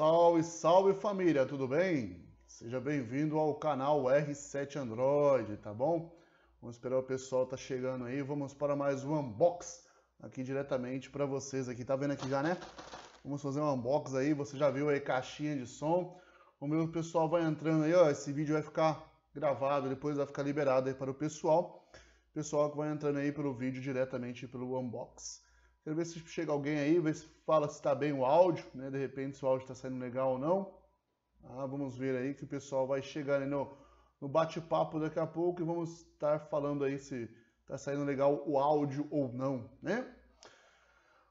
Salve, salve família, tudo bem? Seja bem-vindo ao canal R7 Android, tá bom? Vamos esperar o pessoal tá chegando aí, vamos para mais um unbox aqui diretamente para vocês aqui, tá vendo aqui já, né? Vamos fazer um unbox aí, você já viu aí caixinha de som. O meu pessoal vai entrando aí, ó, esse vídeo vai ficar gravado, depois vai ficar liberado aí para o pessoal. Pessoal que vai entrando aí pelo vídeo diretamente pelo unbox. Quero ver se chega alguém aí, ver se fala se está bem o áudio, né? De repente se o áudio está saindo legal ou não. Ah, vamos ver aí que o pessoal vai chegar né? no, no bate-papo daqui a pouco e vamos estar falando aí se está saindo legal o áudio ou não, né?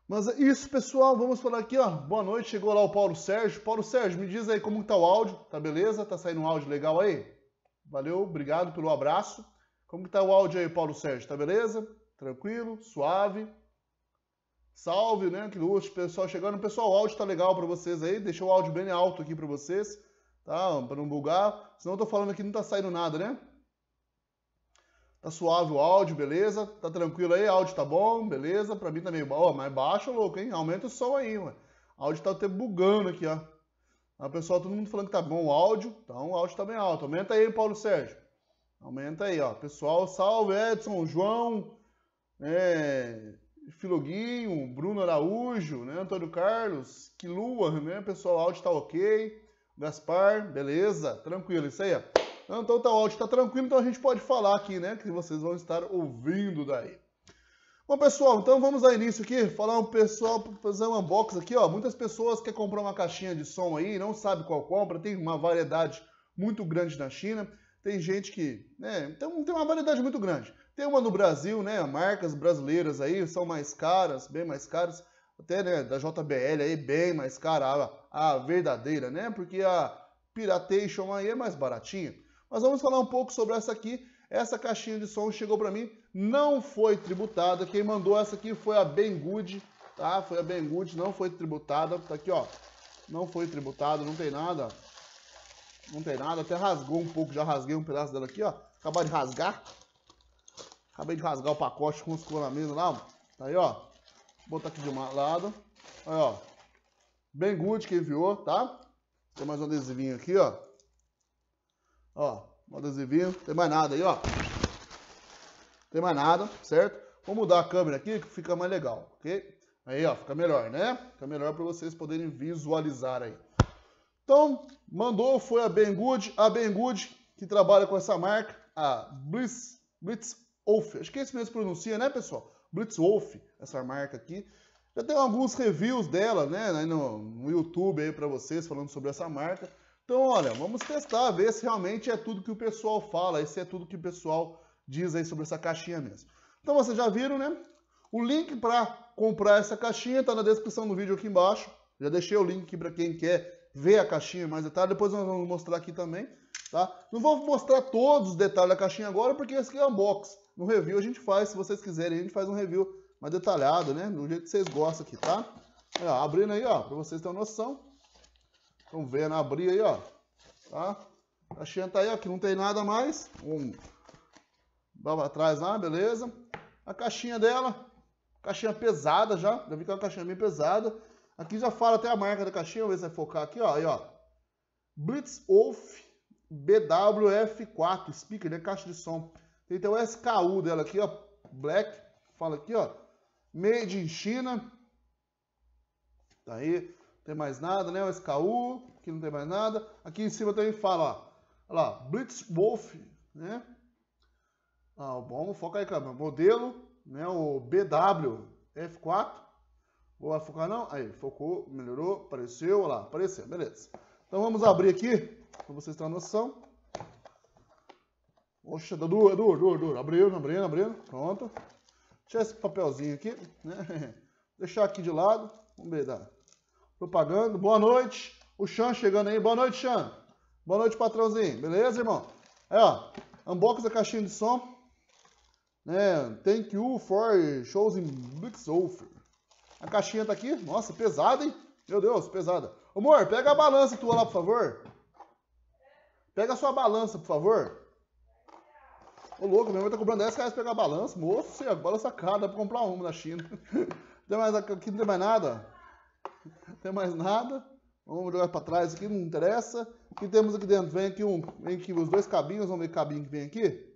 Mas é isso, pessoal. Vamos falar aqui, ó. Boa noite. Chegou lá o Paulo Sérgio. Paulo Sérgio, me diz aí como está o áudio. Tá beleza? Tá saindo um áudio legal aí? Valeu, obrigado pelo abraço. Como está o áudio aí, Paulo Sérgio? Tá beleza? Tranquilo? Suave? Salve, né? Que luxo, pessoal chegando. Pessoal, o áudio tá legal para vocês aí. Deixa o áudio bem alto aqui para vocês, tá? Para não bugar. Senão eu tô falando aqui não tá saindo nada, né? Tá suave o áudio, beleza? Tá tranquilo aí? Áudio tá bom, beleza? Para mim tá meio ó, mais baixo, louco, hein? Aumenta o som aí, mano. Áudio tá até bugando aqui, ó. Ah, pessoal, todo mundo falando que tá bom o áudio. Então o áudio tá bem alto. Aumenta aí, Paulo Sérgio. Aumenta aí, ó. Pessoal, salve Edson, João, é... Filoguinho, Bruno Araújo, né? Antônio Carlos, lua, né? Pessoal, o áudio tá ok. Gaspar, beleza, tranquilo, isso aí. então tá, o áudio tá tranquilo, então a gente pode falar aqui, né? Que vocês vão estar ouvindo daí. Bom, pessoal, então vamos dar início aqui, falar um pessoal, fazer um unboxing aqui, ó. Muitas pessoas querem comprar uma caixinha de som aí, não sabe qual compra, tem uma variedade muito grande na China. Tem gente que, né, então tem uma variedade muito grande. Tem uma no Brasil, né? Marcas brasileiras aí são mais caras, bem mais caras. Até né, da JBL aí, bem mais cara, a, a verdadeira, né? Porque a Piratation aí é mais baratinha. Mas vamos falar um pouco sobre essa aqui. Essa caixinha de som chegou para mim, não foi tributada. Quem mandou essa aqui foi a Banggood, tá? Foi a Banggood, não foi tributada. Tá aqui, ó. Não foi tributada, não tem nada. Não tem nada, até rasgou um pouco, já rasguei um pedaço dela aqui, ó. Acabar de rasgar. Acabei de rasgar o pacote com os colamino lá, mano. Tá aí, ó. Vou botar aqui de um lado. Aí, ó. Bem good que enviou, tá? Tem mais um adesivinho aqui, ó. Ó, um adesivinho. Tem mais nada aí, ó. Tem mais nada, certo? Vou mudar a câmera aqui que fica mais legal, ok? Aí, ó, fica melhor, né? Fica melhor para vocês poderem visualizar aí. Então, mandou, foi a Bengud, a Bengud que trabalha com essa marca, a Blitz, Blitz Wolf. Acho que é esse mesmo pronuncia, né, pessoal? Blitz Wolf, essa marca aqui. Já tem alguns reviews dela, né, no, no YouTube aí para vocês falando sobre essa marca. Então, olha, vamos testar, ver se realmente é tudo que o pessoal fala, se é tudo que o pessoal diz aí sobre essa caixinha mesmo. Então, vocês já viram, né? O link para comprar essa caixinha está na descrição do vídeo aqui embaixo. Já deixei o link para quem quer ver a caixinha mais detalhes. Depois nós vamos mostrar aqui também, tá? Não vou mostrar todos os detalhes da caixinha agora, porque esse aqui é unboxing. No review a gente faz, se vocês quiserem, a gente faz um review mais detalhado, né? Do jeito que vocês gostam aqui, tá? Aí, ó, abrindo aí, ó, pra vocês terem noção. Estão vendo abrir aí, ó. Tá? A chanta tá aí, ó, que não tem nada mais. Um Dá pra trás, lá, beleza. A caixinha dela, caixinha pesada já. Já vi que é uma caixinha bem pesada. Aqui já fala até a marca da caixinha, vamos ver se vai focar aqui, ó. Aí, ó. Blitzwolf BWF4 speaker, né? Caixa de som. Então o SKU dela aqui, ó, Black, fala aqui, ó, Made in China. Tá aí, não tem mais nada, né? O SKU, aqui não tem mais nada. Aqui em cima também fala, ó, lá, Blitzwolf, né? Ah, bom, foca aí, câmera. Modelo, né? O BW F4. Vou focar não? Aí, focou, melhorou, apareceu, olha lá, apareceu, beleza. Então vamos abrir aqui, para vocês terem uma noção. Oxa, duro, duro, duro, duro. Abrindo, abrindo, abrindo. Pronto. Deixa esse papelzinho aqui, né? Deixar aqui de lado. Vamos ver, dá. Propaganda. Boa noite. O Chan chegando aí. Boa noite, Chan. Boa noite, patrãozinho. Beleza, irmão? Aí, ó. Unbox da caixinha de som. Né? Thank you for shows in Blixofer. A caixinha tá aqui. Nossa, pesada, hein? Meu Deus, pesada. Amor, pega a balança tua lá, por favor. Pega a sua balança, por favor. Ô louco, minha mãe tá comprando 10 reais pra pegar balanço. Moço, a balança cara, dá pra comprar uma na China. Tem mais, aqui não tem mais nada. Não tem mais nada. Vamos jogar pra trás aqui, não interessa. O que temos aqui dentro? Vem aqui, um, vem aqui os dois cabinhos, vamos ver o cabinho que vem aqui.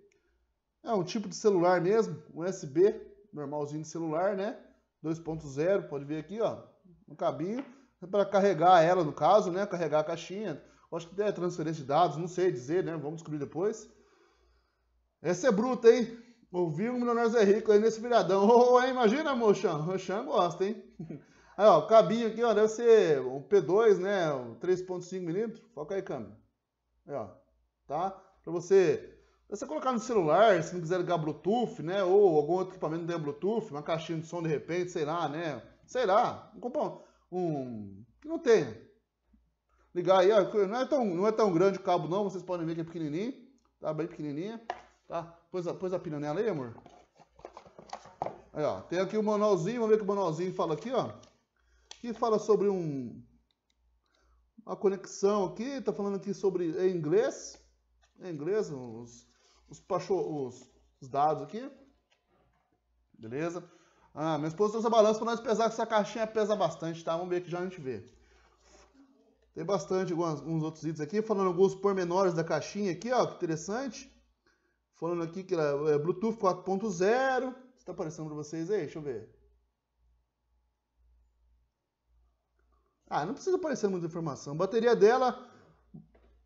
É um tipo de celular mesmo, um USB, normalzinho de celular, né? 2.0, pode ver aqui, ó. Um cabinho para carregar ela, no caso, né? Carregar a caixinha. Acho que é transferência de dados, não sei dizer, né? Vamos descobrir depois. Essa é bruta, hein? Ouviu o Milionários é Rico aí nesse viradão. Oh, hein? Imagina, Mochão. Mochan gosta, hein? Aí, ó, o cabinho aqui, ó, deve ser um P2, né? Um 3.5 milímetros. Foca aí, câmera. Aí, ó. Tá? Pra você... Pra você colocar no celular, se não quiser ligar Bluetooth, né? Ou algum outro equipamento que tenha Bluetooth, uma caixinha de som de repente, sei lá, né? Sei lá. Um comprar um... que não tenha. Ligar aí, ó. Não é, tão, não é tão grande o cabo, não. Vocês podem ver que é pequenininho. Tá bem pequenininha. Tá? Pôs a, pôs a aí, amor? Aí, ó. Tem aqui o manualzinho. Vamos ver o que o manualzinho fala aqui, ó. Que fala sobre um... Uma conexão aqui. Tá falando aqui sobre... Em é inglês. Em é inglês, os... Os, pacho, os, os dados aqui. Beleza? Ah, minha esposa trouxe a balança para nós pesar, que essa caixinha pesa bastante, tá? Vamos ver que já a gente vê. Tem bastante alguns outros itens aqui, falando alguns pormenores da caixinha aqui, ó, que interessante. Falando aqui que ela é, Bluetooth 4.0. Está aparecendo para vocês aí? Deixa eu ver. Ah, não precisa aparecer muita informação. A bateria dela,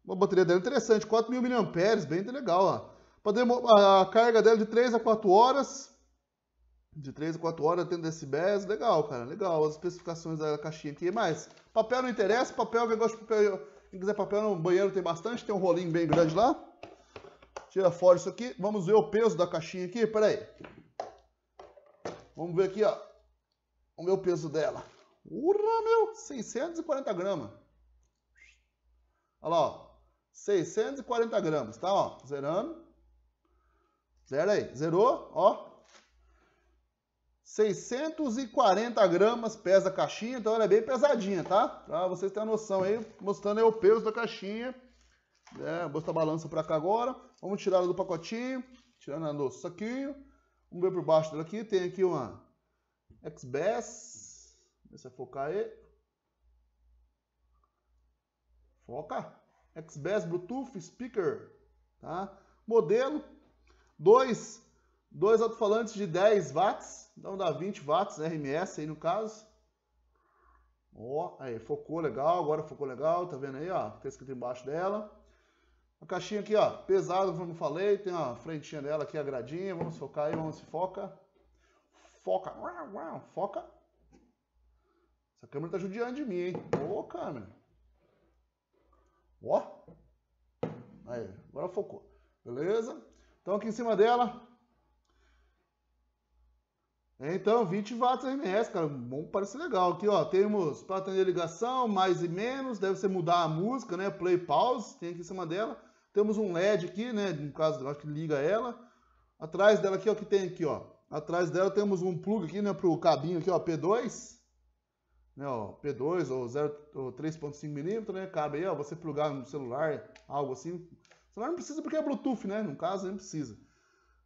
uma bateria dela interessante, 4.000 mAh, bem legal. Ó. A carga dela de 3 a 4 horas, de 3 a 4 horas, 30 decibéis, legal, cara, legal. As especificações da caixinha aqui, mas papel não interessa, papel, quem gosta de papel, quem quiser papel no banheiro tem bastante, tem um rolinho bem grande lá. Tira fora isso aqui. Vamos ver o peso da caixinha aqui. Pera aí. Vamos ver aqui, ó. O meu peso dela. Urra, meu! 640 gramas. Olha lá, ó. 640 gramas, tá? Ó, zerando. Zera aí. Zerou, ó. 640 gramas pesa a caixinha, então ela é bem pesadinha, tá? Pra vocês terem a noção aí, mostrando aí o peso da caixinha. Né? Vou botar a tá balança para cá agora. Vamos tirar ela do pacotinho. Tirando ela do saquinho. Vamos ver por baixo dela aqui. Tem aqui uma XBS. Deixa eu focar aí. Foca. XBS Bluetooth Speaker. Tá? Modelo. Dois, dois alto-falantes de 10 watts. Então dá 20 watts RMS aí no caso. Ó, aí, focou legal, agora focou legal, tá vendo aí, ó? Tá escrito embaixo dela. A caixinha aqui, ó, pesada, como falei, tem a frentinha dela aqui, a gradinha, vamos focar aí, vamos, se foca. Foca, foca. Essa câmera tá judiando de mim, hein? Ô, câmera. Ó. Aí, agora focou. Beleza? Então aqui em cima dela. É, então, 20 watts RMS, cara, bom, parece legal. Aqui, ó, temos para atender ligação, mais e menos, deve ser mudar a música, né? Play, pause, tem aqui em cima dela. Temos um LED aqui, né? No caso, acho que liga ela. Atrás dela aqui, ó, que tem aqui, ó. Atrás dela temos um plug aqui, né, pro cabinho aqui, ó, P2. Né, ó, P2 ou ou 3.5 mm, né? Cabe aí, ó, você plugar no celular, algo assim. O celular não precisa porque é Bluetooth, né? No caso, nem precisa.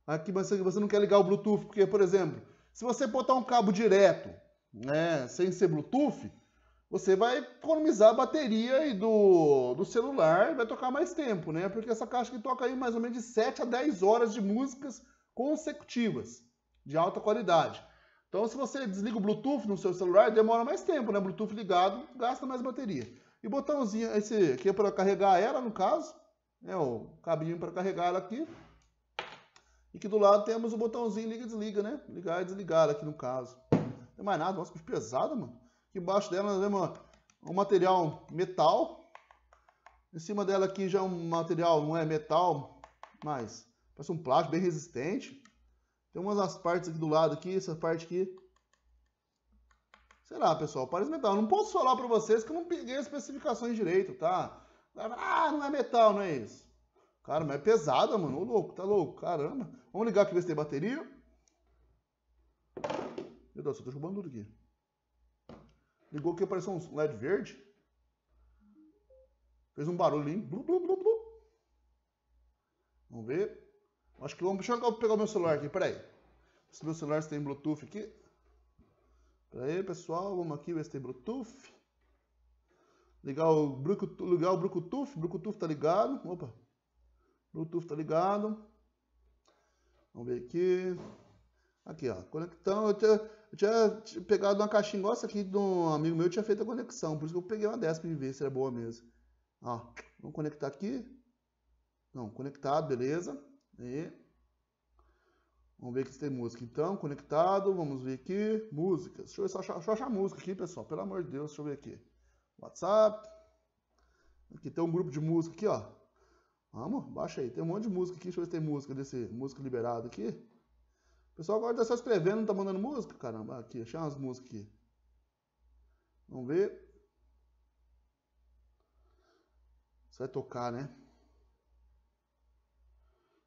Aqui você, você não quer ligar o Bluetooth, porque, por exemplo, se você botar um cabo direto, né, sem ser Bluetooth, você vai economizar a bateria aí do, do celular vai tocar mais tempo, né? Porque essa caixa que toca aí mais ou menos de 7 a 10 horas de músicas consecutivas, de alta qualidade. Então, se você desliga o Bluetooth no seu celular, demora mais tempo, né? Bluetooth ligado gasta mais bateria. E botãozinho, esse aqui é para carregar ela, no caso, né? O cabinho para carregar ela aqui. E que do lado temos o botãozinho liga e desliga, né? Ligar e desligar aqui no caso. Não tem mais nada, nossa, que pesado, mano. Embaixo dela nós né, vemos um material metal. Em cima dela aqui já é um material, não é metal, mas parece um plástico bem resistente. Tem umas as partes aqui do lado aqui, essa parte aqui. Será, pessoal? Parece metal. Eu não posso falar para vocês que eu não peguei as especificações direito, tá? Ah, não é metal, não é isso. Cara, mas é pesada, mano. Ô, louco, tá louco. Caramba. Vamos ligar aqui ver se tem bateria. Meu Deus, eu tô derrubando tudo aqui. Ligou aqui, apareceu um LED verde. Fez um barulhinho. Blu, blu, blu, blu. Vamos ver. Acho que vamos. Deixa eu pegar o meu celular aqui, aí Se meu celular tem Bluetooth aqui. aí pessoal. Vamos aqui ver se tem Bluetooth. Ligar o Bluetooth. Ligar o Bluetooth. Bluetooth tá ligado. Opa. Bluetooth tá ligado. Vamos ver aqui. Aqui, ó. Conectando. Eu tinha pegado uma caixinha igual essa aqui de um amigo meu, eu tinha feito a conexão. Por isso que eu peguei uma dessa para ver se era boa mesmo. Ó, vamos conectar aqui. Não, conectado, beleza. E vamos ver se tem música. Então, conectado, vamos ver aqui. Músicas. Deixa eu, só achar, deixa eu achar música aqui, pessoal. Pelo amor de Deus, deixa eu ver aqui. WhatsApp. Aqui tem um grupo de música aqui, ó. Vamos, baixa aí. Tem um monte de música aqui. Deixa eu ver se tem música desse música liberado aqui. O pessoal agora tá só escrevendo, não tá mandando música? Caramba, aqui, achei umas músicas aqui. Vamos ver. Você vai tocar, né?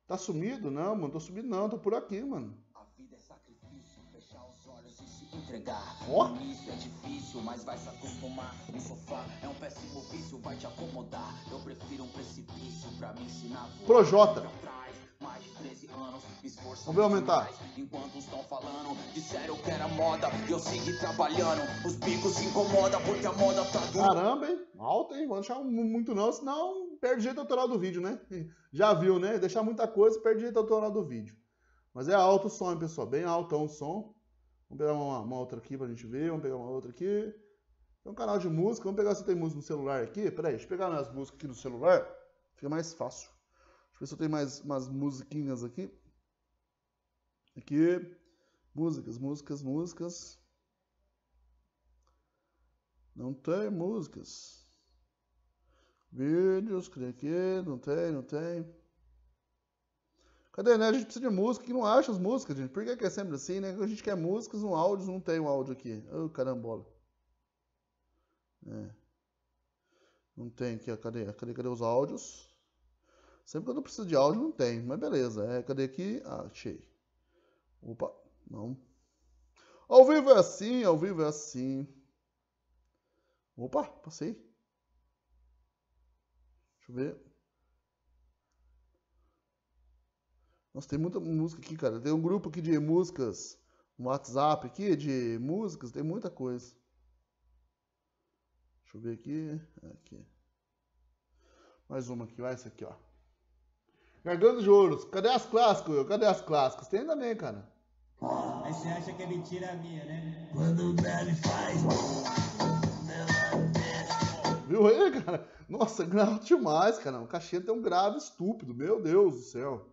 Tá sumido? Não, mano, tô sumido não, tô por aqui, mano. A vida é sacrifício, fechar os olhos e se entregar. Ó. Oh? Isso é difícil, mas vai se acostumar. Um sofá é um péssimo vício, vai te acomodar. Eu prefiro um precipício pra me ensinar. Projota. Mais de 13 anos, esforço Vamos aumentar. Enquanto estão falando, disseram que era moda e eu segui trabalhando. Os picos se incomodam porque a moda tá dura. Caramba, hein? Alta, hein? Vou deixar muito não, senão perde jeito autoral do vídeo, né? Já viu, né? Deixar muita coisa, perde jeito autoral do vídeo. Mas é alto o som, hein, pessoal? Bem altão o som. Vamos pegar uma, uma, outra aqui pra gente ver. Vamos pegar uma outra aqui. Tem um canal de música. Vamos pegar se tem música no celular aqui. Peraí, deixa eu pegar as músicas aqui no celular. Fica mais fácil. Deixa eu ver se eu tenho mais umas musiquinhas aqui. Aqui. Músicas, músicas, músicas. Não tem músicas. Vídeos, cadê aqui? Não tem, não tem. Cadê, né? A gente precisa de música e não acha as músicas, gente. Por que é, que é sempre assim, né? A gente quer músicas, um áudio, não tem um áudio aqui. Ô, oh, carambola. É. Não tem aqui, Cadê? Cadê, cadê os áudios? Sempre quando eu preciso de áudio, não tem. Mas beleza. É, cadê aqui? Ah, achei. Opa, não. Ao vivo é assim, ao vivo é assim. Opa, passei. Deixa eu ver. Nossa, tem muita música aqui, cara. Tem um grupo aqui de músicas. Um WhatsApp aqui de músicas. Tem muita coisa. Deixa eu ver aqui. É, aqui. Mais uma aqui, vai. Essa aqui, ó. Garganta de ouro. Cadê as clássicas? Cadê as clássicas? Tem também, cara. Aí você acha que é mentira minha, né? Quando o Belo faz. Viu aí, cara? Nossa, grave demais, cara. O cachê tem um grave estúpido. Meu Deus do céu.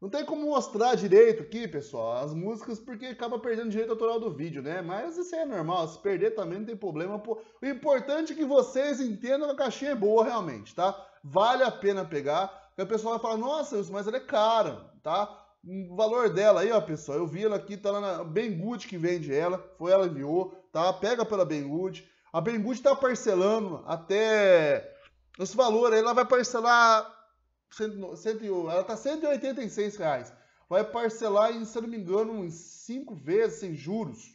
Não tem como mostrar direito aqui, pessoal, as músicas, porque acaba perdendo direito autoral do vídeo, né? Mas isso é normal, se perder também não tem problema. O importante é que vocês entendam que a caixinha é boa realmente, tá? Vale a pena pegar. E a pessoa vai falar, nossa, mas ela é cara, tá? O valor dela aí, ó, pessoal, eu vi ela aqui, tá lá na Bengut que vende ela, foi ela que enviou, tá? Pega pela Bengut. A Bengut tá parcelando até esse valor aí, ela vai parcelar, cento, cento, ela tá 186 reais. Vai parcelar, em, se eu não me engano, em 5 vezes sem juros.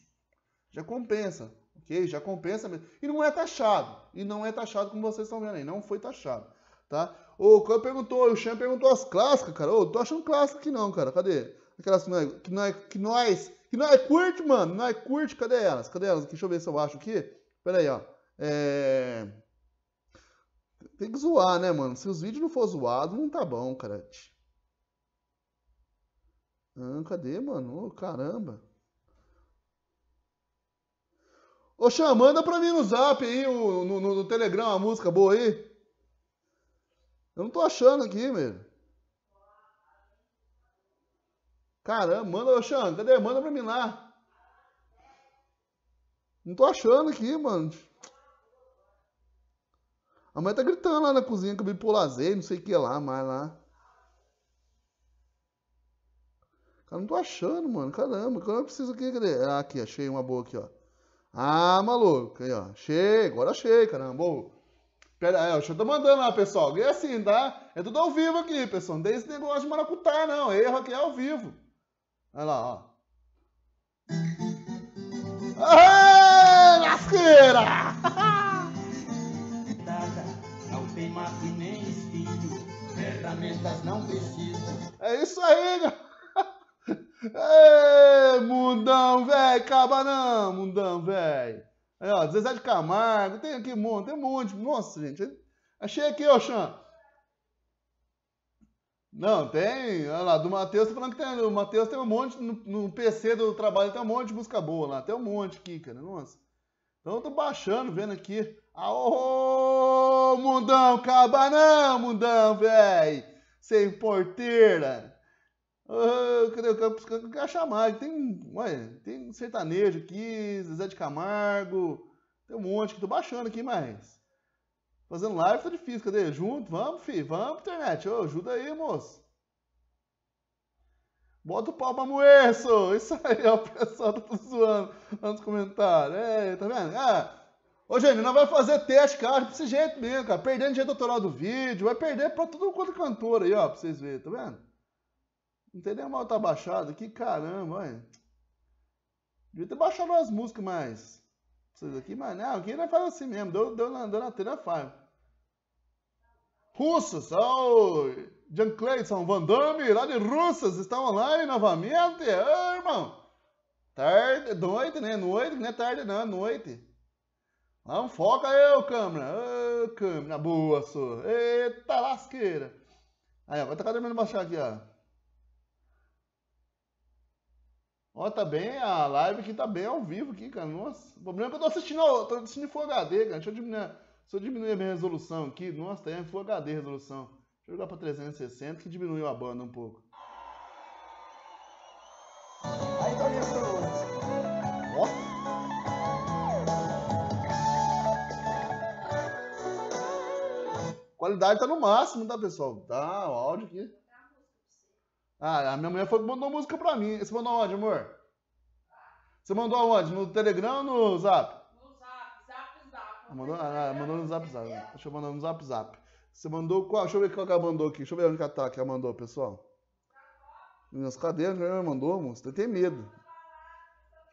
Já compensa, ok? Já compensa mesmo. E não é taxado. E não é taxado como vocês estão vendo aí, não foi taxado, tá? o perguntou, o Xan perguntou as clássicas, cara. Ô, tô achando clássica aqui não, cara. Cadê? Aquelas que, não é, que, não é, que nós. É, que é curte, mano. Não é curte, cadê elas? Cadê elas? Deixa eu ver se eu acho aqui. Pera aí, ó. É. Tem que zoar, né, mano? Se os vídeos não for zoados, não tá bom, cara. Ah, cadê, mano? Oh, caramba. Ô, Xan, manda pra mim no zap aí, no, no, no Telegram, a música boa aí. Eu não tô achando aqui, meu. Caramba, manda, ô Xan, cadê? Manda pra mim lá. Não tô achando aqui, mano. A mãe tá gritando lá na cozinha que eu me pulazei, não sei o que lá, mais lá. Cara, não tô achando, mano. Caramba, eu preciso aqui, cadê? Ah, aqui, achei uma boa aqui, ó. Ah, maluco. Aí, ó. Achei, agora achei, caramba. Boa. Pera aí, eu eu tô mandando lá, pessoal. E assim, tá? É tudo ao vivo aqui, pessoal. Não tem esse negócio de maracutá, não. Erro aqui é ao vivo. Olha lá, ó. Aê, lasqueira! É isso aí, galera. mundão, velho, Caba não, mundão, velho. Aí, é, ó, Zezé de Camargo, tem aqui um monte, tem um monte. Nossa, gente. Achei aqui, ó, Xan. Não, tem. Olha lá, do Matheus, tá falando que tem. O Matheus tem um monte. No, no, PC do trabalho tem um monte de música boa lá. Tem um monte aqui, cara. Nossa. Então eu tô baixando, vendo aqui. ô, mundão, cabanão, mundão, velho. Sem porteira. Ah, cadê o Campos Campos? mais. chamar. Tem, ué, tem sertanejo aqui, Zezé de Camargo. Tem um monte que tô baixando aqui, mas. Fazendo live tá difícil, cadê? Junto, vamos, filho, vamos, internet. Ô, ajuda aí, moço. Bota o pau pra moer, Isso aí, ó, o pessoal tá zoando nos comentários. É, tá vendo? Ah, ô, gente, não vai fazer teste, cara, desse jeito mesmo, cara. Perdendo direito doutoral do vídeo, vai perder pra todo quanto é cantor aí, ó, pra vocês verem, tá vendo? Não tem a alta baixada. Que caramba, olha. Devia ter baixado as músicas mais. Vocês aqui, mas não, né, aqui não faz assim mesmo. Deu, deu, na, deu na telha, faz. Russas, oh, John Clayton, Van Damme, lá de Russas, estão online novamente. Ô, oh, irmão. Tarde, noite, né? Noite, não é tarde não, é noite. Não foca ô câmera. Ô, oh, câmera, boa, sua. Eita, lasqueira. Aí, agora tá dormindo baixar aqui, ó. Ó, tá bem a live aqui, tá bem ao vivo aqui, cara. Nossa, o problema é que eu tô assistindo, tô assistindo em Full HD, cara. Deixa eu diminuir, eu diminuir a minha resolução aqui, nossa, tá em Full HD a resolução. Deixa eu jogar pra 360 que diminuiu a banda um pouco. Aí, Toninho, então, Ó. qualidade tá no máximo, tá, pessoal? Tá, o áudio aqui. Ah, a minha mulher foi que mandou música pra mim. Você mandou onde, amor? Você mandou aonde? No Telegram ou no Zap? No Zap, Zap, Zap. Ah, mandou, ah, ah, mandou no Zap, Zap. Deixa eu mandar no Zap, Zap. Você mandou qual? Deixa eu ver qual que ela mandou aqui. Deixa eu ver onde que tá, que ela mandou, pessoal. Minhas cadeiras já né? mandou, moço. Você tem medo.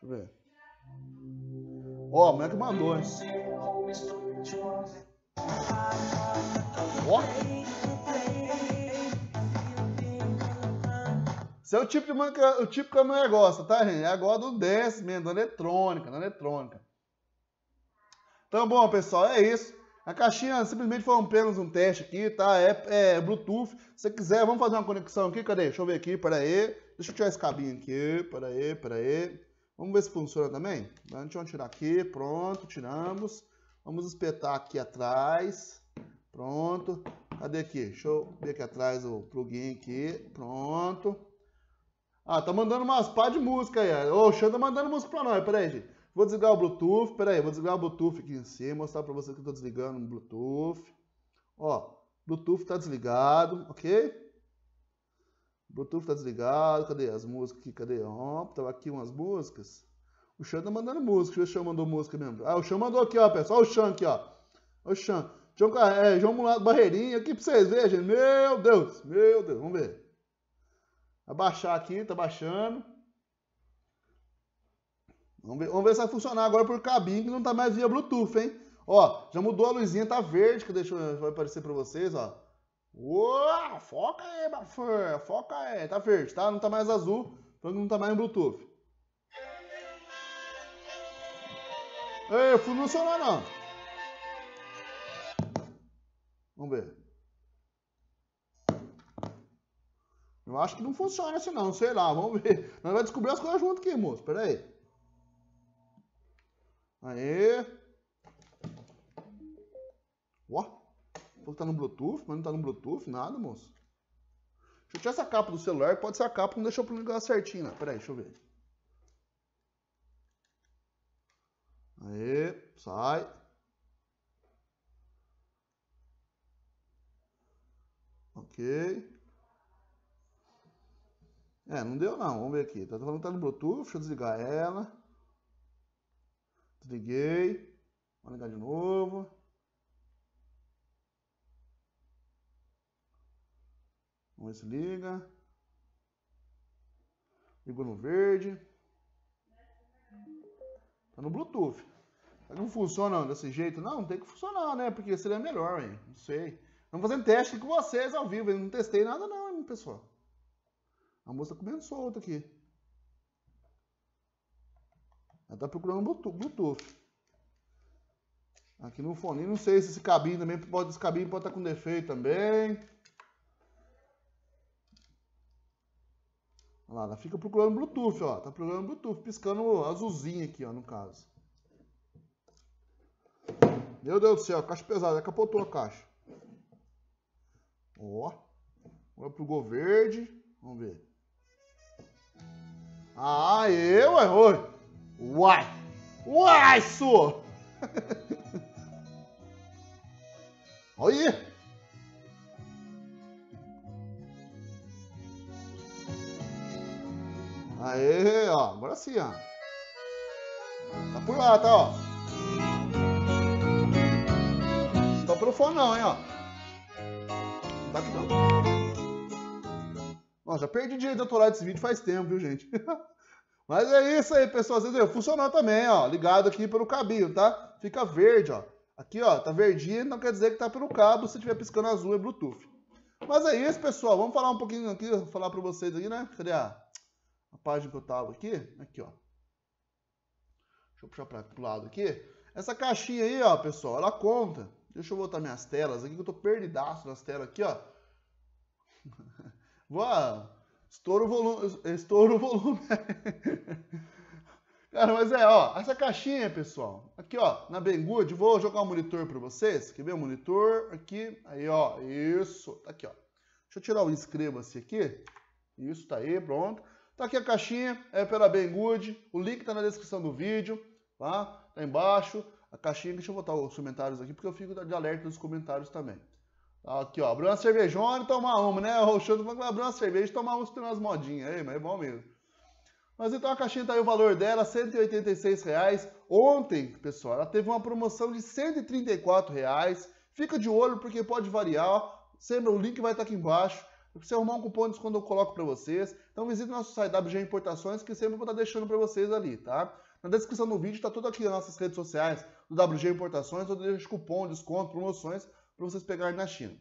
Deixa eu ver. Ó, oh, a mulher que mandou, hein? Ó. Oh. Isso é o tipo de música, é o tipo que a mulher gosta, tá, gente? É agora do dance mesmo, da eletrônica, da eletrônica. Então, bom, pessoal, é isso. A caixinha simplesmente foi apenas um teste aqui, tá? É, é, Bluetooth. Se você quiser, vamos fazer uma conexão aqui. Cadê? Deixa eu ver aqui, peraí. aí. Deixa eu tirar esse cabinho aqui, peraí, aí, aí. Vamos ver se funciona também? Então, deixa eu tirar aqui, pronto, tiramos. Vamos espetar aqui atrás, pronto. Cadê aqui? Deixa eu ver aqui atrás o plugin aqui, pronto. Ah, tá mandando umas pá de música aí. Ô, o Xan tá mandando música pra nós. Pera aí, gente. Vou desligar o Bluetooth. Pera aí, vou desligar o Bluetooth aqui em cima. Mostrar pra vocês que eu tô desligando o Bluetooth. Ó, Bluetooth tá desligado, ok? Bluetooth tá desligado. Cadê as músicas aqui? Cadê? Ó, tava aqui umas músicas. O Xan tá mandando música. Deixa eu ver se o Xan mandou música mesmo. Ah, o Xan mandou aqui, ó, pessoal. Olha o Xan aqui, ó. o Xan. João, é, João Mulato Barreirinha aqui pra vocês verem, gente. Meu Deus, meu Deus. Vamos ver. Abaixar aqui, tá baixando. Vamos ver, vamos ver se vai funcionar agora por cabinho, que não tá mais via Bluetooth, hein? Ó, já mudou a luzinha, tá verde, que deixa, vai aparecer pra vocês, ó. Uou, foca aí, bafã, foca aí. Tá verde, tá? Não tá mais azul, então não tá mais em Bluetooth. Ei, funcionou não. Vamos ver. Eu acho que não funciona assim não, sei lá, vamos ver. Nós vamos descobrir as coisas junto aqui, moço, pera aí. Aê. Ó. Falou que tá no Bluetooth, mas não tá no Bluetooth, nada, moço. Deixa eu tirar essa capa do celular, pode ser a capa que não deixou pra ligar certinho, né? Pera aí, deixa eu ver. Aê, sai. Ok. É, não deu não. Vamos ver aqui. Tá falando que tá no Bluetooth. Deixa eu desligar ela. Desliguei. Vou ligar de novo. Vamos ver se liga. Ligou no verde. Tá no Bluetooth. Não funciona desse jeito? Não, tem que funcionar, né? Porque seria melhor, hein? Não sei. Vamos fazer um teste com vocês ao vivo. Eu não testei nada não, hein, pessoal. A moça tá comendo solta aqui. Ela tá procurando Bluetooth. Aqui no fone. Não sei se esse cabinho também pode. Esse cabinho pode estar tá com defeito também. Olha lá, ela fica procurando Bluetooth, ó. Tá procurando Bluetooth, piscando azulzinho aqui, ó, no caso. Meu Deus do céu, caixa pesada, já capotou a caixa. Ó. Agora pro gol verde. Vamos ver. Ah, eu, error. Uai. Uai, suor. Olha. Aê, ó. Agora sim, ó. Tá por lá, tá, ó. Não tá pelo fone não, hein, ó. Não tá aqui não. já perdi direito atualizar desse vídeo faz tempo, viu, gente? Mas é isso aí, pessoal. Vocês viram? Funcionou também, ó. Ligado aqui pelo cabinho, tá? Fica verde, ó. Aqui, ó, tá verdinho, não quer dizer que tá pelo cabo. Se tiver piscando azul, é Bluetooth. Mas é isso, pessoal. Vamos falar um pouquinho aqui, falar pra vocês aí, né? Cadê a, a página que eu tava aqui? Aqui, ó. Deixa eu puxar pra, pro lado aqui. Essa caixinha aí, ó, pessoal, ela conta. Deixa eu voltar minhas telas aqui, que eu tô perdidaço nas telas aqui, ó. Vou... Ah, Estoura o volume. Estoura o volume. Cara, mas é, ó, essa caixinha, pessoal. Aqui, ó, na Bengud, vou jogar o um monitor para vocês. Quer ver o monitor? Aqui, aí, ó, isso. Tá aqui, ó. Deixa eu tirar o inscreva-se aqui. Isso, tá aí, pronto. Tá aqui a caixinha, é pela Bengud. O link tá na descrição do vídeo, tá? Tá embaixo. A caixinha, deixa eu botar os comentários aqui, porque eu fico de alerta nos comentários também. Aqui, ó. Abriu uma cervejona e tomar uma, né? O Roxanto tá falando que vai abrir uma cerveja e tomar uma se tem umas modinhas aí, mas é bom mesmo. Mas então a caixinha tá aí o valor dela, R$ reais. Ontem, pessoal, ela teve uma promoção de R$ reais. Fica de olho porque pode variar. Sempre o link vai estar tá aqui embaixo. Você arrumar um cupom de quando eu coloco para vocês. Então visite nosso site WG Importações que sempre vou estar tá deixando para vocês ali, tá? Na descrição do vídeo está tudo aqui nas nossas redes sociais do WG Importações, onde deixa cupom, desconto, promoções para vocês pegarem na China.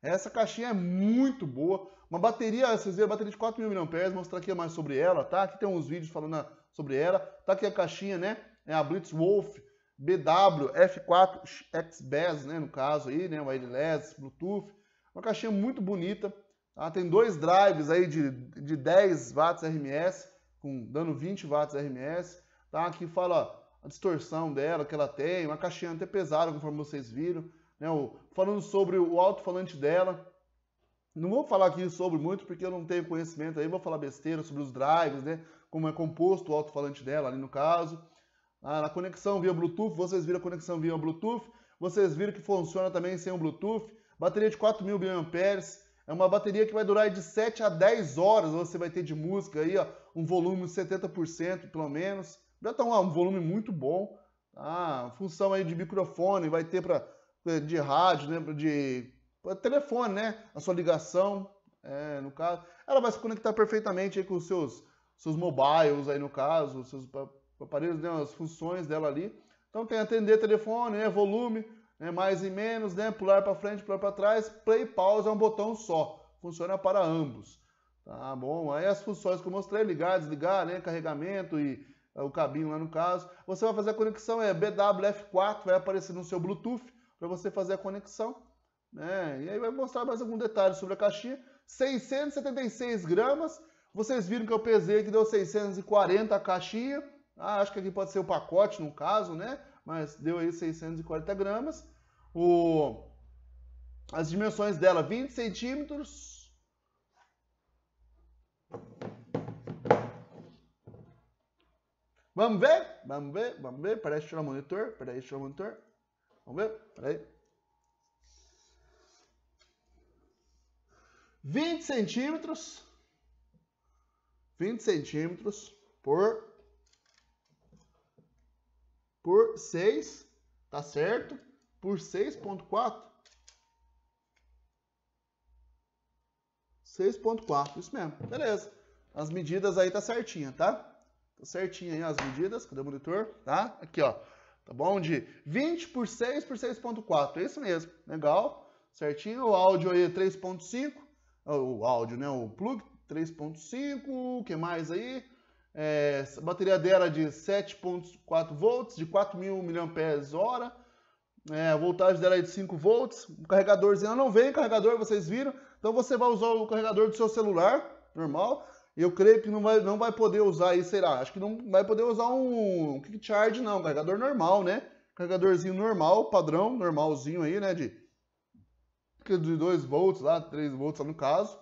Essa caixinha é muito boa, uma bateria, vocês viram, bateria de mil mAh, mostrar aqui mais sobre ela, tá? Aqui tem uns vídeos falando né, sobre ela, tá aqui a caixinha, né? É a Blitz Wolf BW F4 xbs né, no caso aí, né, wireless, Bluetooth, uma caixinha muito bonita, tá? Tem dois drives aí de, de 10 watts RMS, com, dando 20 watts RMS, tá? Aqui fala ó, a distorção dela que ela tem, uma caixinha até pesada, conforme vocês viram, né? falando sobre o alto-falante dela. Não vou falar aqui sobre muito, porque eu não tenho conhecimento aí, vou falar besteira sobre os drives, né? Como é composto o alto-falante dela ali no caso. Ah, a conexão via Bluetooth, vocês viram a conexão via Bluetooth, vocês viram que funciona também sem o Bluetooth. Bateria de 4.000 mAh, é uma bateria que vai durar de 7 a 10 horas, você vai ter de música aí, ó, um volume de 70% pelo menos. Já está um, um volume muito bom. Ah, função aí de microfone, vai ter para de rádio, né? de telefone, né? A sua ligação, é, no caso. Ela vai se conectar perfeitamente com os seus, seus mobiles aí, no caso, seus aparelhos, né? as funções dela ali. Então tem atender telefone, né? volume, né? mais e menos, né? Pular para frente, pular para trás. Play pause é um botão só. Funciona para ambos. Tá bom? Aí as funções que eu mostrei, ligar, desligar, né? Carregamento e ah, o cabinho lá no caso. Você vai fazer a conexão, é BWF4, vai aparecer no seu Bluetooth para você fazer a conexão. Né? E aí vai mostrar mais algum detalhe sobre a caixinha. 676 gramas. Vocês viram que eu pesei que deu 640 a caixinha. Ah, acho que aqui pode ser o pacote, no caso, né? Mas deu aí 640 gramas. O... As dimensões dela, 20 centímetros. Vamos ver? Vamos ver? Vamos ver? Parece tirar o monitor. Peraí, tirar o monitor. Vamos ver? Peraí. 20 centímetros. 20 centímetros por, por 6, tá certo? Por 6.4. 6.4, isso mesmo. Beleza. As medidas aí tá certinha, tá? Tá certinha aí as medidas. Cadê o monitor? Tá? Aqui, ó tá bom? De 20 por 6 por 6.4, é isso mesmo, legal, certinho. O áudio aí é 3.5, ah, o áudio, né, o plug 3.5, o que mais aí? É, a bateria dela é de 7.4 volts, de 4.000 mAh, é, a voltagem dela é de 5 volts, o carregadorzinho não vem, carregador vocês viram, então você vai usar o carregador do seu celular, normal, eu creio que não vai, não vai poder usar aí, será? Acho que não vai poder usar um, um kick charge, não. carregador normal, né? Carregadorzinho normal, padrão, normalzinho aí, né? De, de 2 volts lá, 3 volts lá no caso.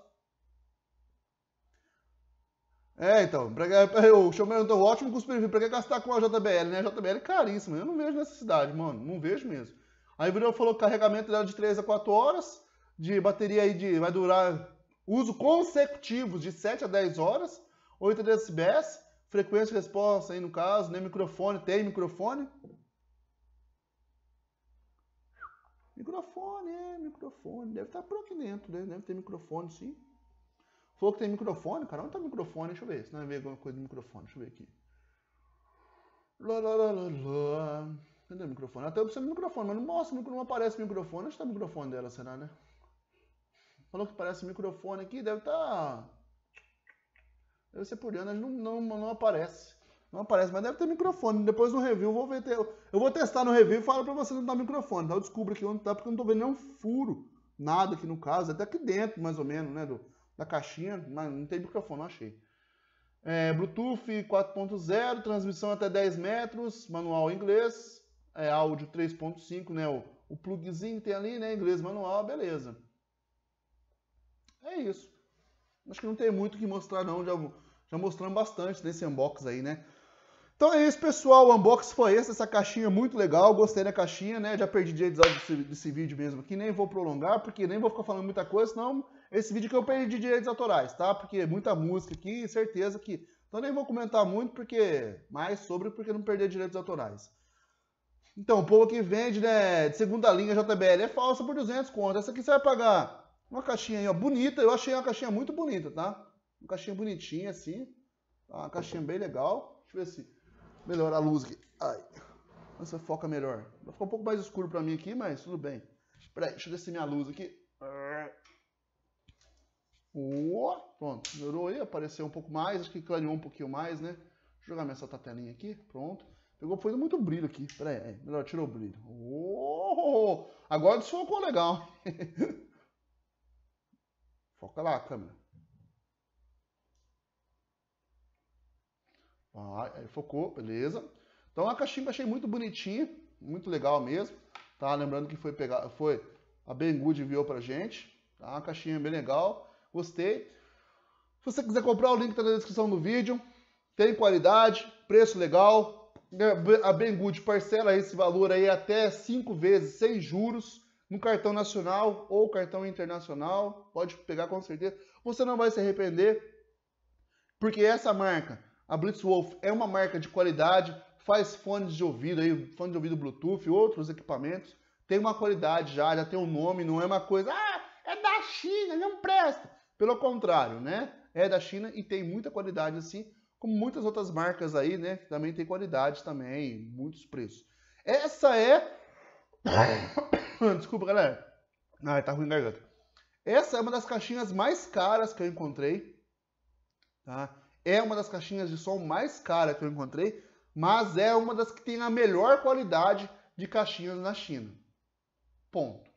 É, então, pra, eu chamei então, é ótimo custo-benefício. Pra que gastar com a JBL, né? A JBL é caríssima. Eu não vejo necessidade, mano. Não vejo mesmo. Aí o Bruno falou carregamento dela de 3 a 4 horas. De bateria aí de, vai durar uso consecutivos de 7 a 10 horas, 8 a 10 dBs, frequência e resposta aí no caso, nem né? microfone, tem microfone. Microfone, é, microfone. Deve estar tá por aqui dentro, né? Deve ter microfone, sim. Falou que tem microfone, cara. Onde tá microfone? Deixa eu ver. Se não vai ver alguma coisa do microfone, deixa eu ver aqui. Lá, lá, lá, lá, lá. Cadê o microfone? Até eu preciso do microfone, mas não mostra, não aparece o microfone. Onde está o microfone dela, será, né? Falou que parece microfone aqui, deve estar. Tá... Deve ser por Diana, não, não, não aparece. Não aparece, mas deve ter microfone. Depois no review eu vou ver. Eu vou testar no review e falo pra vocês onde tá o microfone. então Eu descubro aqui onde tá, porque eu não tô vendo nenhum furo. Nada aqui no caso, até aqui dentro, mais ou menos, né? Do, da caixinha, mas não tem microfone, não achei. É, Bluetooth 4.0, transmissão até 10 metros, manual em inglês, é, áudio 3.5, né? O, o plugzinho que tem ali, né? Inglês manual, beleza. É isso. Acho que não tem muito o que mostrar não, já, já mostramos bastante nesse unbox aí, né? Então é isso, pessoal. O unboxing foi esse, essa caixinha é muito legal. Gostei da caixinha, né? Já perdi direitos de desse, desse vídeo mesmo aqui. Nem vou prolongar, porque nem vou ficar falando muita coisa, senão esse vídeo que eu perdi direitos autorais, tá? Porque é muita música aqui, certeza que... Então nem vou comentar muito, porque... Mais sobre, porque não perder direitos autorais. Então, o povo que vende, né, de segunda linha JBL é falsa por 200 contas, Essa aqui você vai pagar uma caixinha aí, ó, bonita. Eu achei uma caixinha muito bonita, tá? Uma caixinha bonitinha assim. Tá? Uma caixinha bem legal. Deixa eu ver se melhorar a luz aqui. Ai. Nossa, foca melhor. Ficou um pouco mais escuro pra mim aqui, mas tudo bem. Peraí, deixa eu descer minha luz aqui. Oh, pronto, melhorou aí, apareceu um pouco mais, acho que clareou um pouquinho mais, né? Deixa eu jogar minha telinha aqui, pronto. Pegou, foi muito brilho aqui, peraí, aí, melhor, tirou o brilho. Oh, agora desfocou legal. Foca lá, câmera. Ah, focou, beleza. Então a caixinha eu achei muito bonitinha, muito legal mesmo. Tá? Lembrando que foi pegar, foi a Bengud enviou pra gente. Tá? Uma caixinha bem legal, gostei. Se você quiser comprar, o link está na descrição do vídeo. Tem qualidade, preço legal. É, a Bengud parcela esse valor aí até 5 vezes sem juros no cartão nacional ou cartão internacional, pode pegar com certeza. Você não vai se arrepender, porque essa marca, a Blitzwolf, é uma marca de qualidade, faz fones de ouvido aí, fone de ouvido Bluetooth, outros equipamentos, tem uma qualidade já, já tem um nome, não é uma coisa, ah, é da China, não presta. Pelo contrário, né? É da China e tem muita qualidade assim, como muitas outras marcas aí, né? também tem qualidade também, muitos preços. Essa é Desculpa, galera. Ai, tá ruim a garganta. Essa é uma das caixinhas mais caras que eu encontrei. Tá? É uma das caixinhas de som mais cara que eu encontrei, mas é uma das que tem a melhor qualidade de caixinhas na China. Ponto.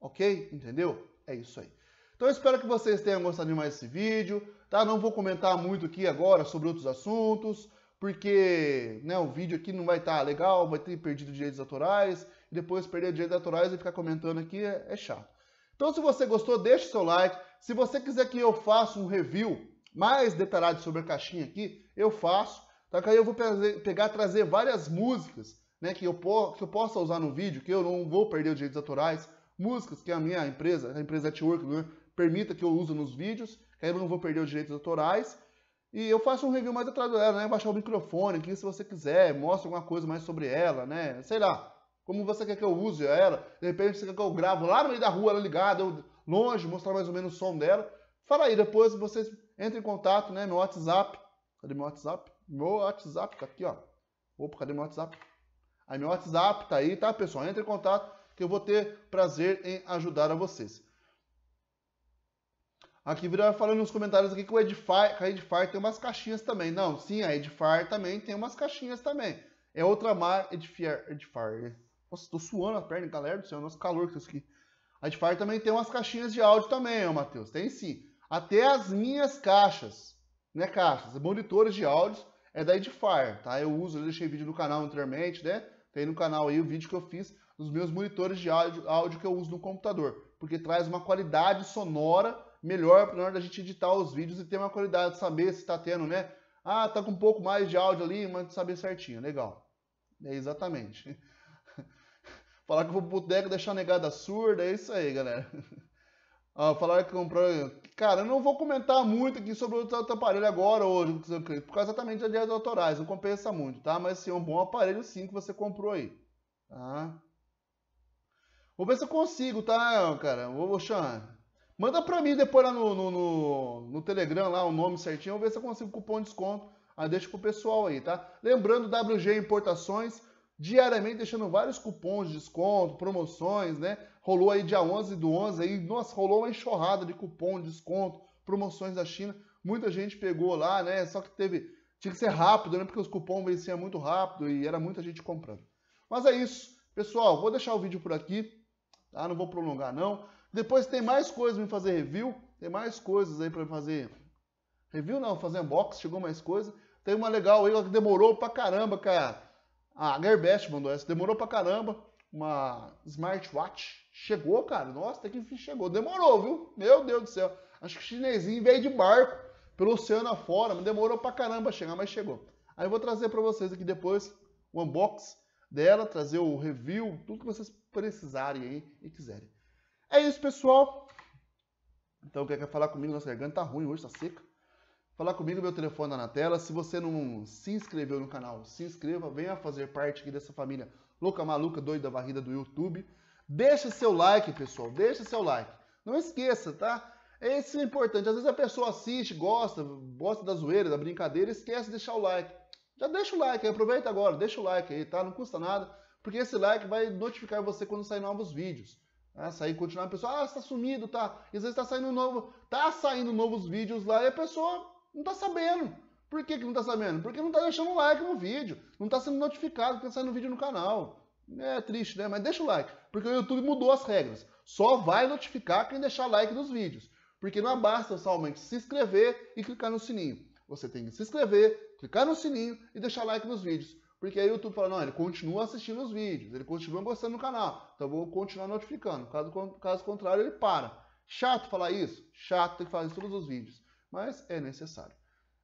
Ok? Entendeu? É isso aí. Então eu espero que vocês tenham gostado de mais esse vídeo. Tá? Não vou comentar muito aqui agora sobre outros assuntos, porque né, o vídeo aqui não vai estar tá legal, vai ter perdido direitos autorais depois perder direitos autorais e ficar comentando aqui é, é chato. Então, se você gostou, deixe seu like. Se você quiser que eu faça um review mais detalhado sobre a caixinha aqui, eu faço. Tá? Que aí eu vou pegar, trazer várias músicas né, que, eu que eu possa usar no vídeo, que eu não vou perder os direitos autorais. Músicas que a minha empresa, a empresa Network, né, permita que eu use nos vídeos, que aí eu não vou perder os direitos autorais. E eu faço um review mais detalhado dela, né? Baixar o microfone aqui se você quiser, mostra alguma coisa mais sobre ela, né? Sei lá, como você quer que eu use ela, de repente você quer que eu gravo lá no meio da rua, ela ligada, eu longe, mostrar mais ou menos o som dela. Fala aí, depois vocês entrem em contato, né? Meu WhatsApp. Cadê meu WhatsApp? Meu WhatsApp tá aqui, ó. Opa, cadê meu WhatsApp? Aí meu WhatsApp tá aí, tá, pessoal? Entre em contato que eu vou ter prazer em ajudar a vocês. Aqui virou falando nos comentários aqui que o Edifier, que a tem umas caixinhas também. Não, sim, a Edifier também tem umas caixinhas também. É outra mar Edifier, Edifier. Nossa, tô suando a perna, galera tá do céu, nosso calor que isso aqui. A Edifier também tem umas caixinhas de áudio também, ó, Matheus. Tem sim. Até as minhas caixas, né, caixas, monitores de áudio, é da Edifier, tá? Eu uso, eu deixei vídeo no canal anteriormente, né? Tem no canal aí o vídeo que eu fiz dos meus monitores de áudio, áudio que eu uso no computador, porque traz uma qualidade sonora melhor na hora da gente editar os vídeos e ter uma qualidade, de saber se está tendo, né? Ah, tá com um pouco mais de áudio ali, mas saber certinho, legal. É exatamente. Falar que eu vou pro boteco deixar a negada surda, é isso aí, galera. Ah, que comprou. Cara, eu não vou comentar muito aqui sobre o aparelho agora, hoje, por causa exatamente de direitos autorais, não compensa muito, tá? Mas sim, é um bom aparelho sim que você comprou aí, tá? Vou ver se eu consigo, tá, cara? Vou, Xan. Manda pra mim depois lá no, no, no, no Telegram, lá o nome certinho, vou ver se eu consigo cupom de desconto. Aí deixa pro pessoal aí, tá? Lembrando, WG Importações, diariamente deixando vários cupons de desconto, promoções, né? Rolou aí dia 11 do 11 aí, nossa, rolou uma enxurrada de cupom, de desconto, promoções da China. Muita gente pegou lá, né? Só que teve, tinha que ser rápido, né? Porque os cupons venciam muito rápido e era muita gente comprando. Mas é isso. Pessoal, vou deixar o vídeo por aqui, tá? Não vou prolongar não. Depois tem mais coisas para fazer review, tem mais coisas aí para fazer review não, fazer unboxing, chegou mais coisa. Tem uma legal aí que demorou pra caramba, cara a Gearbest mandou essa. Demorou pra caramba. Uma smartwatch. Chegou, cara. Nossa, até que enfim chegou. Demorou, viu? Meu Deus do céu. Acho que o chinesinho veio de barco pelo oceano afora. Demorou pra caramba chegar, mas chegou. Aí eu vou trazer para vocês aqui depois o unboxing dela, trazer o review, tudo que vocês precisarem aí e quiserem. É isso, pessoal. Então, quem quer falar comigo, nossa garganta tá ruim hoje, tá seca falar comigo, meu telefone tá na tela. Se você não se inscreveu no canal, se inscreva, venha fazer parte aqui dessa família louca, maluca, doida, varrida do YouTube. Deixa seu like, pessoal, deixa seu like. Não esqueça, tá? Esse é importante. Às vezes a pessoa assiste, gosta, gosta da zoeira, da brincadeira, esquece de deixar o like. Já deixa o like aproveita agora, deixa o like aí, tá? Não custa nada, porque esse like vai notificar você quando sair novos vídeos. Ah, sair continuar, a pessoa, ah, está sumido, tá? E às vezes está saindo novo, tá saindo novos vídeos lá e a pessoa não tá sabendo. Por que, que não tá sabendo? Porque não tá deixando like no vídeo. Não tá sendo notificado que tá saindo vídeo no canal. É triste, né? Mas deixa o like. Porque o YouTube mudou as regras. Só vai notificar quem deixar like nos vídeos. Porque não basta somente se inscrever e clicar no sininho. Você tem que se inscrever, clicar no sininho e deixar like nos vídeos. Porque aí o YouTube fala, não, ele continua assistindo os vídeos, ele continua gostando do canal, então eu vou continuar notificando. Caso, caso contrário, ele para. Chato falar isso? Chato, tem que fazer isso todos os vídeos mas é necessário.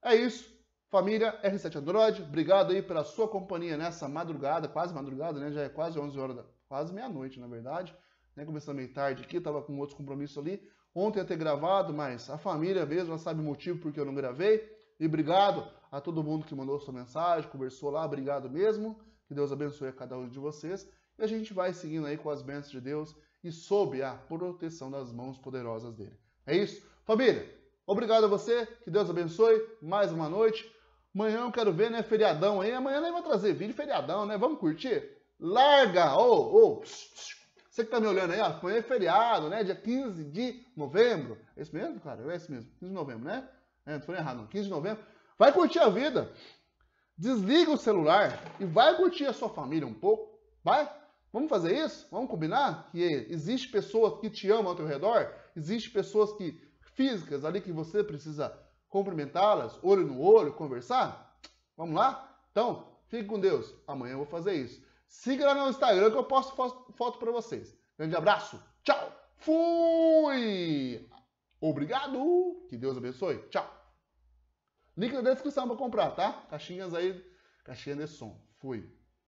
É isso. Família R7 Android, obrigado aí pela sua companhia nessa madrugada, quase madrugada, né? Já é quase 11 horas, da... quase meia-noite, na verdade. Né? Começando meio tarde aqui, tava com outros compromissos ali. Ontem ia ter gravado, mas a família mesmo sabe o motivo porque eu não gravei. E obrigado a todo mundo que mandou sua mensagem, conversou lá, obrigado mesmo. Que Deus abençoe a cada um de vocês. E a gente vai seguindo aí com as bênçãos de Deus e sob a proteção das mãos poderosas dele. É isso? Família, Obrigado a você, que Deus abençoe. Mais uma noite. Amanhã eu quero ver, né? Feriadão aí. Amanhã nem vou trazer vídeo, feriadão, né? Vamos curtir? Larga! Ô, oh, ô! Oh. Você que tá me olhando aí, ó. Amanhã é feriado, né? Dia 15 de novembro. É isso mesmo, cara? É isso mesmo. 15 de novembro, né? É, não foi errado, não. 15 de novembro. Vai curtir a vida. Desliga o celular e vai curtir a sua família um pouco. Vai? Vamos fazer isso? Vamos combinar? Que existe pessoas que te amam ao teu redor? Existe pessoas que físicas ali que você precisa cumprimentá-las, olho no olho, conversar? Vamos lá? Então, fique com Deus. Amanhã eu vou fazer isso. Siga lá no Instagram que eu posto foto para vocês. Grande abraço. Tchau. Fui. Obrigado. Que Deus abençoe. Tchau. Link na descrição para comprar, tá? Caixinhas aí, caixinha de som. Fui.